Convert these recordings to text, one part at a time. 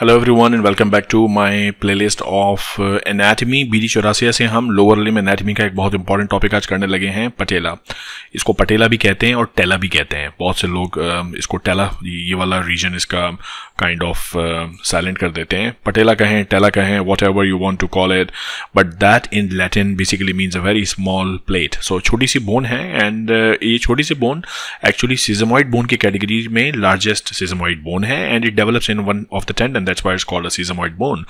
Hello everyone and welcome back to my playlist of anatomy BD Chaurasia से हम lower limb anatomy का एक बहुत इंपॉर्टेंट टॉपिक आज करने लगे हैं पटेला इसको पटेला भी कहते हैं और टेला भी कहते हैं बहुत से लोग um, इसको टेला ये वाला रीजन इसका काइंड ऑफ साइलेंट कर देते हैं पटेला कहें टेला कहें whatever you want to call it but that in Latin basically means a very small plate so छोटी सी बोन है एंड uh, ये छोटी सी बोन एक्चुअली सिजमॉइड बोन की कैटेगरी में लार्जेस्ट सिजमॉइड बोन है and it develops in one of the tendon and that's why it's called a sesamoid bone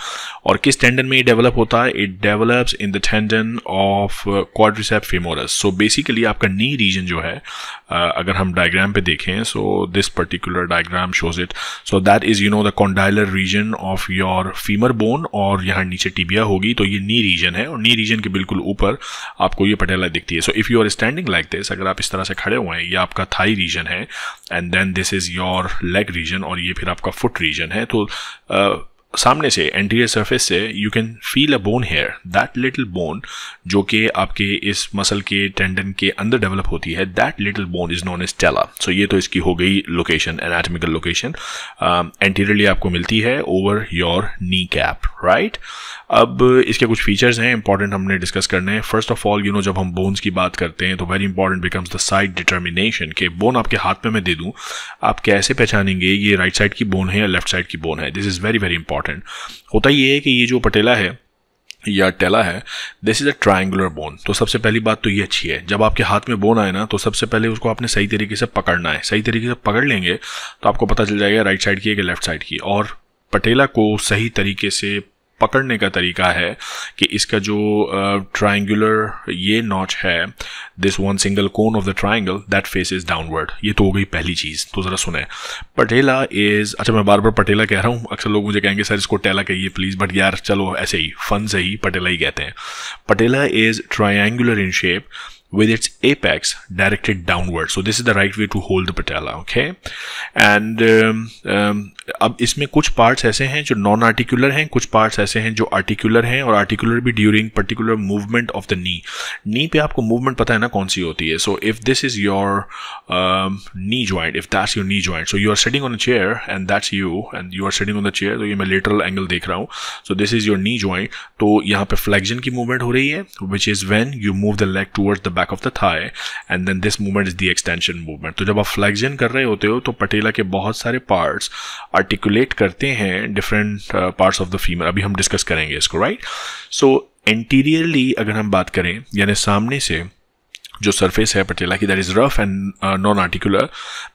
और किस टेंडन में डेवलप होता है it develops in the tendon of quadricep femoris so basically आपका knee reason जो है uh, अगर हम डायग्राम पे देखें so this particular diagram shows it so that is you know the condylar region of your femur bone और यहाँ नीचे टीबिया होगी तो ये नी रीजन है और नी रीजन के बिल्कुल ऊपर आपको ये पटेला दिखती है so if you are standing like this अगर आप इस तरह से खड़े हुए हैं ये आपका थाई रीजन है and then this is your leg region और ये फिर आपका फुट रीजन है तो uh, सामने से एंटीरियर सरफेस से you can feel a bone here that little bone जो कि आपके इस मसल के टेंडन के अंदर डेवलप होती है that little bone is known as टेला सो ये तो इसकी हो गई लोकेशन एनाटमिकल लोकेशन एंटीरियरली आपको मिलती है over your kneecap right अब इसके कुछ फीचर्स हैं इंपॉर्टेंट हमने डिस्कस करने हैं first of all you know जब हम बोन्स की बात करते हैं तो very important becomes the side determination के बोन आपके हाथ में मैं दे दूँ आप कैसे पहचानेंगे ये राइट right साइड की बोन है या लेफ्ट साइड की बोन है this is very very important important होता ये है कि ये जो पटेला है या टेला है this is a triangular bone तो सबसे पहली बात तो ये अच्छी है जब आपके हाथ में बोन आए ना तो सबसे पहले उसको आपने सही तरीके से पकड़ना है सही तरीके से पकड़ लेंगे तो आपको पता चल जाएगा राइट साइड की है कि लेफ्ट साइड की और पटेला को सही तरीके से पकड़ने का तरीका है कि इसका जो ट्राइंगुलर ये नॉच है this one single cone of the triangle that face is downward ये तो हो गई पहली चीज़ तो ज़रा सुने पटेला इज़ अच्छा मैं बार बार पटेला कह रहा हूँ अक्सर लोग मुझे कहेंगे सर इसको टेला कहिए प्लीज़ बट यार चलो ऐसे ही फन से ही पटेला ही कहते हैं patella is triangular in shape with its apex directed downward. So this is the right way to hold the patella, okay? And अब इसमें कुछ parts ऐसे हैं जो non articular हैं कुछ parts ऐसे हैं जो articular हैं और articular भी during particular movement of the knee. Knee पे आपको movement पता है ना कौन सी होती है. So if this is your knee joint, if that's your knee joint, so you are sitting on a chair and that's you and you are sitting on the chair, तो ये मैं lateral angle देख रहा हूँ. So this is your knee joint. तो यहाँ पे flexion की movement हो रही है, which is when you move the leg towards the back back of the thigh and then this movement is the extension movement तो जब आप flexion कर रहे होते हो तो पटेला के बहुत सारे parts articulate करते हैं different uh, parts of the femur अभी हम discuss करेंगे इसको right so anteriorly अगर हम बात करें यानी सामने से जो सरफेस है पटेला की that is rough and non articular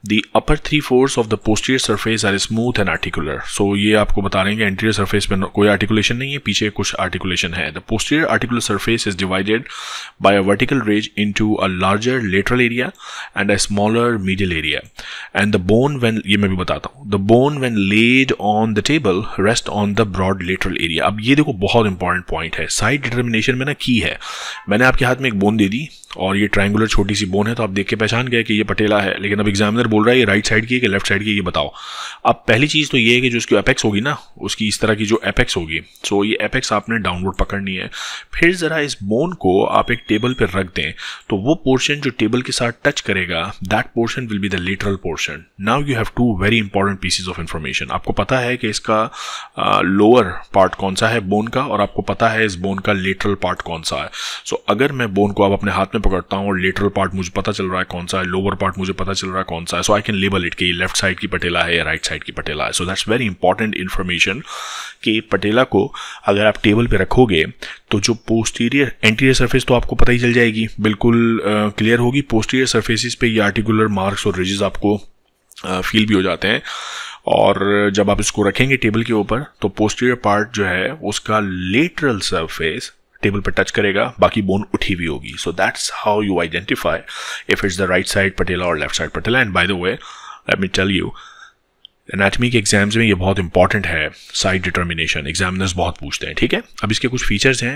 the upper three fourths of the posterior surface are smooth and articular so ये आपको बता रहे हैं कि एंटीरियर सरफेस पे कोई आर्टिकुलेशन नहीं है पीछे कुछ आर्टिकुलेशन है the posterior articular surface is divided by a vertical ridge into a larger lateral area and a smaller middle area and the bone when ये मैं भी बताता हूँ the bone when laid on the table rest on the broad lateral area अब ये देखो बहुत important point है साइड डिटर्मिनेशन में ना की है मैंने आपके हाथ में एक बोन दे दी और ये ट्रायंगुलर छोटी सी बोन है तो आप देख के पहचान गए कि ये पटेला है लेकिन अब एग्जामिनर बोल रहा है ये राइट साइड की है कि लेफ्ट साइड की ये बताओ अब पहली चीज़ तो ये है कि जो उसकी अपेक्स होगी ना उसकी इस तरह की जो अपेक्स होगी सो ये अपेक्स आपने डाउनलोड पकड़नी है फिर ज़रा इस बोन को आप एक टेबल पर रख दें तो वो पोर्शन जो टेबल के साथ टच करेगा that portion will be the lateral portion now you have two very important pieces of information आपको पता है कि इसका लोअर पार्ट कौन सा है बोन का और आपको पता है इस बोन का लेटरल पार्ट कौन सा है सो so, अगर मैं बोन को आप अपने हाथ में में पकड़ता हूँ और लेटरल पार्ट मुझे पता चल रहा है कौन सा है लोअर पार्ट मुझे पता चल रहा है कौन सा है so I can label it कि लेफ्ट साइड की पटेला है या राइट साइड की पटेला है so that's very important information कि पटेला को अगर आप टेबल पर रखोगे तो जो पोस्टीरियर एंटीरियर सर्फेस तो आपको पता ही चल जाएगी बिल्कुल क्लियर uh, होगी पोस्टीरियर सर्फेसिस पे ये आर्टिकुलर मार्क्स और रिजेज आपको फील uh, भी हो जाते हैं और जब आप इसको रखेंगे टेबल के ऊपर तो पोस्टीरियर पार्ट जो है उसका लेटरल सरफेस टेबल पर टच करेगा बाकी बोन उठी हुई होगी so that's how you identify if it's the right side patella और left side patella and by the way let me tell you anatomy के एग्जाम्स में ये बहुत इंपॉर्टेंट है साइड डिटर्मिनेशन एग्जामिनर्स बहुत पूछते हैं ठीक है अब इसके कुछ फीचर्स हैं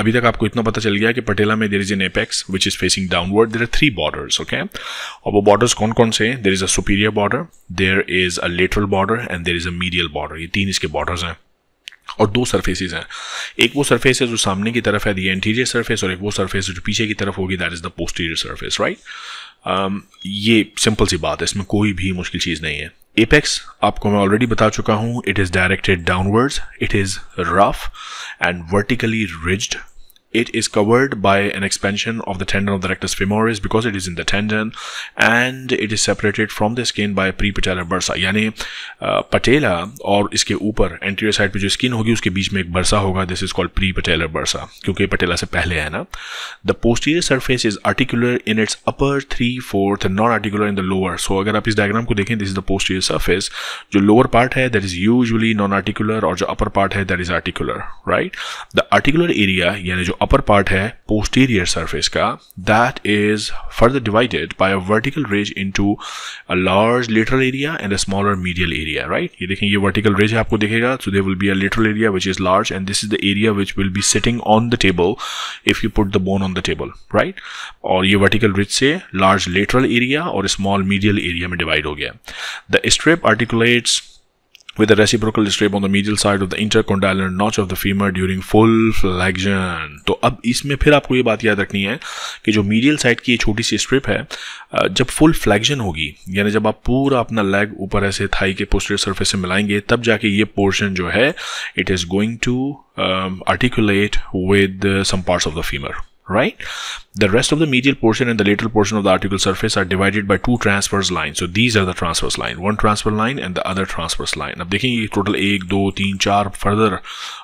अभी तक आपको इतना पता चल गया कि पटेला में there is an apex which is facing downward there are three borders okay और वो बॉर्डर्स कौन कौन से हैं there is a superior border there is a lateral border and there is a medial border ये तीन इसके बॉर्डर्स हैं और दो सर्फेसिस हैं एक वो सर्फेस है जो सामने की तरफ है दी एंटीरियर सर्फेस और एक वो सर्फेस जो पीछे की तरफ होगी that is the posterior surface right ये सिंपल सी बात है इसमें कोई भी मुश्किल चीज़ नहीं है एपेक्स आपको मैं ऑलरेडी बता चुका हूँ it is directed downwards it is rough and vertically ridged it is covered by an expansion of the tendon of the rectus femoris because it is in the tendon and it is separated from the skin by prepatellar bursa yani patella or iske upar anterior side pe jo skin hogi uske beech mein ek bursa hoga this is called prepatellar bursa kyunki patella se pehle hai na the posterior surface is articular in its upper 34th and non articular in the lower so agar aap is diagram ko dekhen this is the posterior surface jo lower part hai that is usually non articular or jo upper part hai that is articular right articular area यानी जो upper part है posterior surface का that is further divided by a vertical ridge into a large lateral area and a smaller medial area right ये देखें ये vertical ridge आपको दिखेगा so they will be a lateral area which is large and this is the area which will be sitting on the table if you put the bone on the table right और ये vertical ridge से large lateral area और small medial area में divide हो गया the strip articulates with a reciprocal strap on the medial side of the intercondylar notch of the femur during full flexion तो अब इसमें फिर आपको ये बात याद रखनी है कि जो medial side की ये छोटी सी स्ट्रिप है जब full flexion होगी यानी जब आप पूरा अपना leg ऊपर ऐसे thigh के posterior surface से मिलाएंगे तब जाके ये portion जो है it is going to articulate with some parts of the femur. right? The rest of the medial portion and the lateral portion of the articular surface are divided by two transverse lines. So these are the transverse line, one transverse line and the other transverse line. Now, looking at total 1, 2, 3, further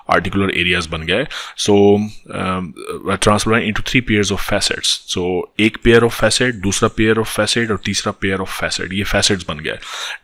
articular areas. Ban So um, a transverse line into three pairs of facets. So one pair of facet, dusra pair of facet or third pair of facet. These facets ban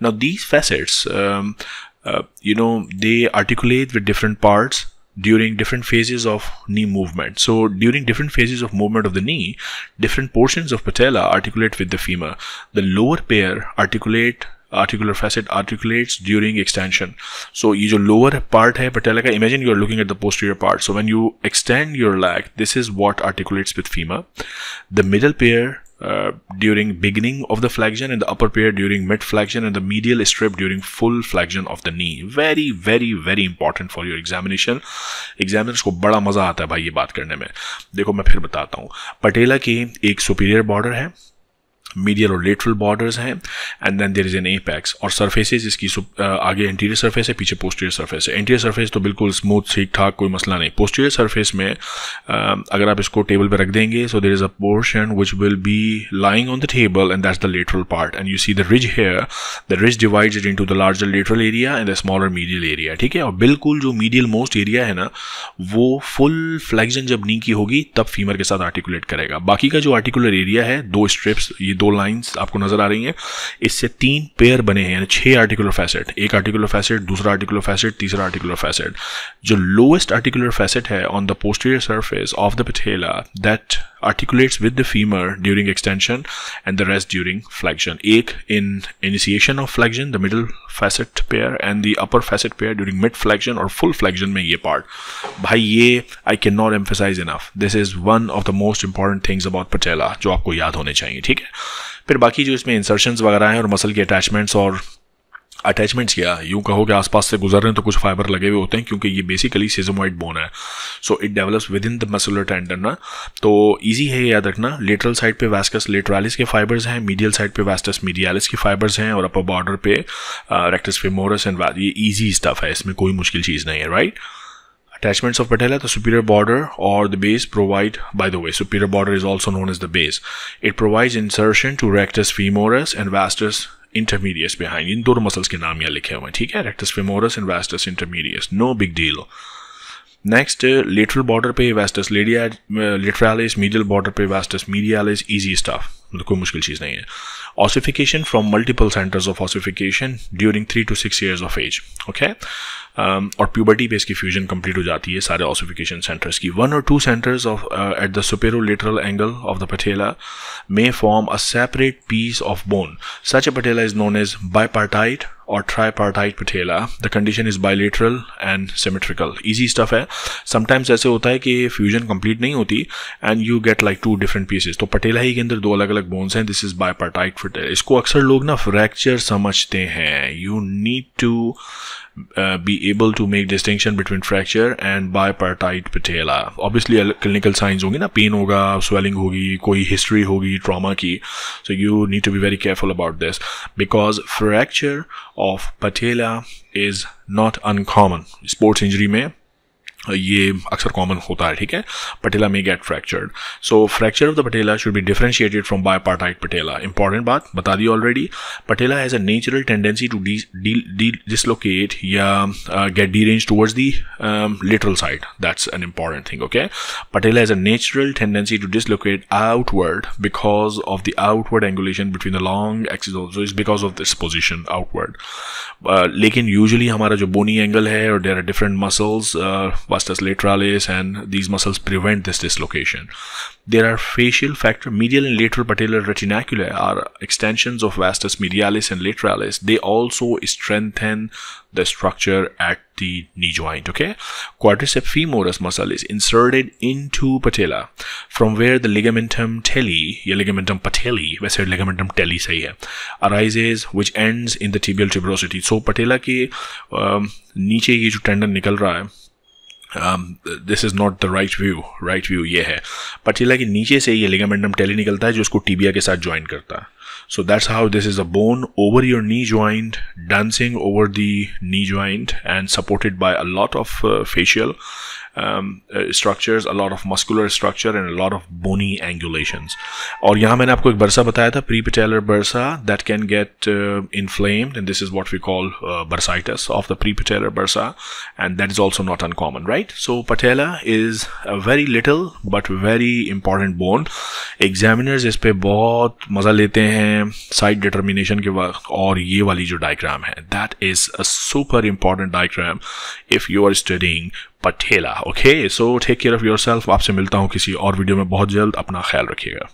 Now, these facets, um, uh, you know, they articulate with different parts during different phases of knee movement. So during different phases of movement of the knee, different portions of patella articulate with the femur. The lower pair articulate articular facet articulates during extension. So is your lower part hai patella Imagine you are looking at the posterior part. So when you extend your leg, this is what articulates with femur. The middle pair uh, during beginning of the flexion in the upper pair during mid flexion and the medial strip during full flexion of the knee very very very important for your examination examiners को बड़ा मजा आता है भाई ये बात करने में देखो मैं फिर बताता हूँ पटेला की एक सुपीरियर बॉर्डर है मीडियल और लेटरल बॉर्डर्स हैं and then there is an apex और सर्फेस इसकी आगे इंटीरियर सर्फेस है पीछे पोस्टीरियर सर्फेस है इंटीरियर सर्फेस तो बिल्कुल स्मूथ ठीक ठाक कोई मसला नहीं पोस्टीरियर सर्फेस में अगर आप इसको टेबल पर रख देंगे so there is a portion which will be lying on the table and that's the lateral part and you see the ridge here the ridge divide into the larger lateral area and the smaller medial area ठीक है और बिल्कुल जो medial most area है ना वो full flexion जब नी की होगी तब फीमर के साथ आर्टिकुलेट करेगा बाकी का जो आर्टिकुलर एरिया है दो स्ट्रिप्स ये दो लाइंस आपको नजर आ रही हैं इससे तीन पेयर बने हैं यानी छह आर्टिकुलर फैसेट एक आर्टिकुलर फैसेट दूसरा आर्टिकुलर फैसेट तीसरा आर्टिकुलर फैसेट जो लोएस्ट आर्टिकुलर फैसेट है on the posterior surface of the patella that articulates with the femur during extension and the rest during flexion. Ache in initiation of flexion, the middle facet pair and the upper facet pair during mid flexion or full flexion में ye part. Bhai ye, I cannot emphasize enough. This is one of the most important things about patella जो आपको याद होने चाहिए ठीक है फिर बाकी जो इसमें insertions वगैरह हैं और मसल के attachments और अटैचमेंट्स क्या है यूँ कहो कि आसपास से गुजर रहे हैं तो कुछ फाइबर लगे हुए होते हैं क्योंकि ये बेसिकली सिजमोइड बोन है so it develops within the muscular tendon ना तो ईजी है याद रखना लेटरल साइड पे वैस्कस लेटरालिस के फाइबर्स हैं मीडियल साइड पे वैस्टस मीडियालिस के फाइबर्स हैं और अपर बॉर्डर पे रेक्टस फेमोरस एंड ये ईजी स्टफ है इसमें कोई मुश्किल चीज़ नहीं है right attachments of patella the superior border or the base provide by the way superior border is also known as the base it provides insertion to rectus femoris and vastus intermedius behind इन दोनों मसल्स के नाम यहाँ लिखे हुए हैं ठीक है rectus femoris and vastus intermedius no big deal next lateral border पे वेस्टस लेडिया लेटरालिस मीडियल बॉर्डर पे वेस्टस मीडियालिस इजी स्टाफ मतलब कोई मुश्किल चीज़ नहीं है ossification from multiple centers of ossification during three to six of of age okay और प्यूबर्टी पे इसकी फ्यूजन कंप्लीट हो जाती है सारे ऑसिफिकेशन सेंटर्स की वन और two centres of at the superolateral angle of the patella may form a separate piece of bone such a patella is known as bipartite और tripartite patella the condition is bilateral and symmetrical easy stuff है sometimes ऐसे होता है कि fusion complete नहीं होती and you get like two different pieces तो patella ही के अंदर दो अलग अलग बोन्स हैं दिस इज बायपार्टाइट है इसको अक्सर लोग ना फ्रैक्चर समझते हैं you need to be able to make distinction between fracture and bipartite patella obviously clinical signs होंगी ना पेन होगा स्वेलिंग होगी कोई हिस्ट्री होगी ट्रामा की so you need to be very careful about this because fracture of patella is not uncommon sports injury में तो ये अक्सर कॉमन होता है ठीक है patella may get fractured so fracture of the patella should be differentiated from bipartite patella important बात बता दी already patella has a natural tendency to डी डिसलोकेट या get deranged towards the lateral side that's an important thing okay patella has a natural tendency to dislocate outward because of the outward angulation between the long axis also is because of this position outward लेकिन usually हमारा जो bony angle है और there are different muscles vastus lateralis and these muscles prevent this dislocation. There are facial factor, medial and lateral patellar retinaculae are extensions of vastus medialis and lateralis. They also strengthen the structure at the knee joint okay quadricep femoris muscle is inserted into patella from where the ligamentum telli या ligamentum patelli वैसे ligamentum telli सही है arises which ends in the tibial tuberosity so patella के नीचे ये जो tendon निकल रहा है this is not the right view right view ये है पटेला के नीचे से ये लिगामेंडम टेली निकलता है जो उसको टीबिया के साथ ज्वाइन करता है so that's how this is a bone over your knee joint dancing over the knee joint and supported by a lot of fascial um, structures a lot of muscular structure and lot of bony angulations और यहाँ मैंने आपको एक बरसा बताया था prepatellar bursa that can get inflamed and this is what we call bursitis of the prepatellar bursa and that is also not uncommon right so patella is a very little but very important bone examiners इस पर बहुत मज़ा लेते हैं side determination के वक्त और ये वाली जो डायग्राम है that is a super important diagram if you are studying patella okay so take care of yourself आपसे मिलता हूँ किसी और वीडियो में बहुत जल्द अपना ख्याल रखिएगा